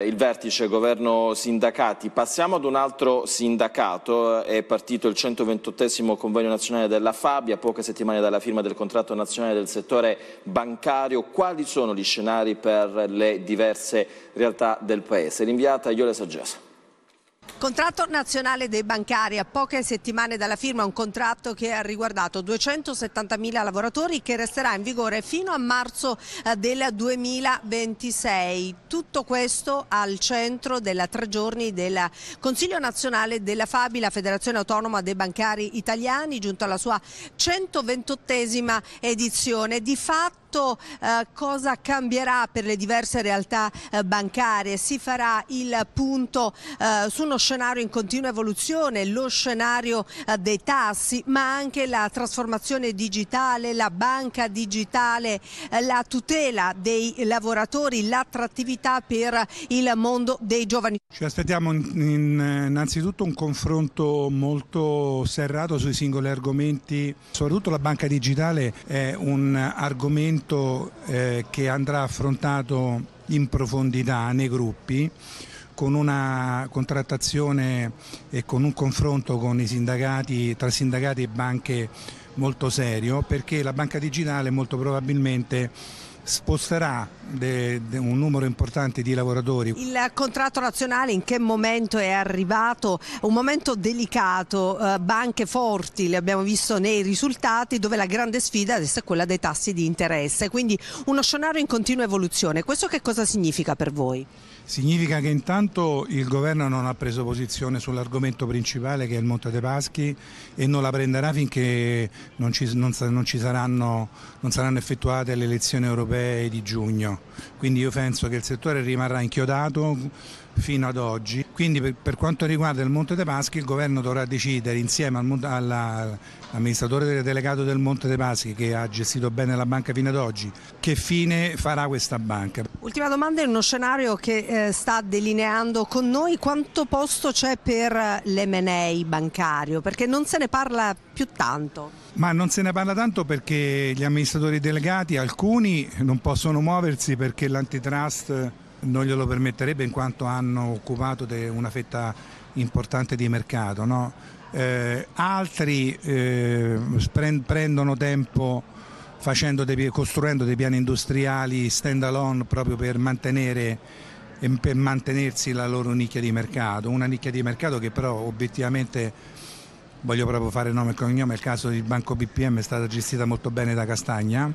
Il vertice governo sindacati. Passiamo ad un altro sindacato. Eh, è partito il 128 convegno nazionale della Fabia, poche settimane dalla firma del contratto nazionale del settore bancario. Quali sono gli scenari per le diverse realtà del Paese? L'inviata Iole Saggesa. Contratto nazionale dei bancari, a poche settimane dalla firma un contratto che ha riguardato 270.000 lavoratori che resterà in vigore fino a marzo eh, del 2026. Tutto questo al centro della tre giorni del Consiglio nazionale della FABI, la Federazione Autonoma dei Bancari Italiani, giunto alla sua 128esima edizione. Di fatto soprattutto eh, cosa cambierà per le diverse realtà eh, bancarie. Si farà il punto eh, su uno scenario in continua evoluzione, lo scenario eh, dei tassi, ma anche la trasformazione digitale, la banca digitale, eh, la tutela dei lavoratori, l'attrattività per il mondo dei giovani. Ci aspettiamo in, in, eh, innanzitutto un confronto molto serrato sui singoli argomenti, soprattutto la banca digitale è un argomento argomento eh, che andrà affrontato in profondità nei gruppi con una contrattazione e con un confronto con sindacati, tra sindacati e banche molto serio perché la banca digitale molto probabilmente sposterà de, de un numero importante di lavoratori. Il contratto nazionale in che momento è arrivato? Un momento delicato, eh, banche forti, le abbiamo visto nei risultati, dove la grande sfida adesso è quella dei tassi di interesse, quindi uno scenario in continua evoluzione. Questo che cosa significa per voi? Significa che intanto il governo non ha preso posizione sull'argomento principale che è il Monte dei Paschi e non la prenderà finché non ci, non, non ci saranno, non saranno effettuate le elezioni europee europee di giugno, quindi io penso che il settore rimarrà inchiodato fino ad oggi. Quindi per, per quanto riguarda il Monte dei Paschi il governo dovrà decidere insieme al, all'amministratore delegato del Monte dei Paschi che ha gestito bene la banca fino ad oggi, che fine farà questa banca. Ultima domanda è uno scenario che eh, sta delineando con noi, quanto posto c'è per l'M&A bancario? Perché non se ne parla più tanto. Ma non se ne parla tanto perché gli amministratori delegati, alcuni non possono muoversi perché l'antitrust non glielo permetterebbe in quanto hanno occupato una fetta importante di mercato. No? Eh, altri eh, prendono tempo dei, costruendo dei piani industriali stand alone proprio per, mantenere, eh, per mantenersi la loro nicchia di mercato, una nicchia di mercato che però obiettivamente voglio proprio fare nome e cognome, il caso di Banco BPM è stata gestita molto bene da Castagna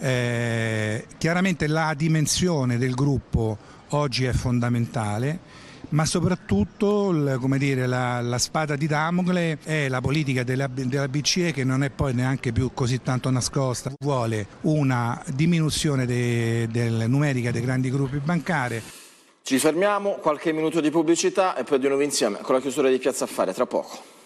eh, chiaramente la dimensione del gruppo oggi è fondamentale ma soprattutto dire, la, la, spada di Damocle è la politica della, della, BCE che non è poi neanche più così tanto nascosta, vuole una diminuzione de, del numerica dei grandi gruppi bancari. Ci fermiamo, qualche minuto di pubblicità e poi di nuovo insieme con la chiusura di Piazza Affari, tra poco.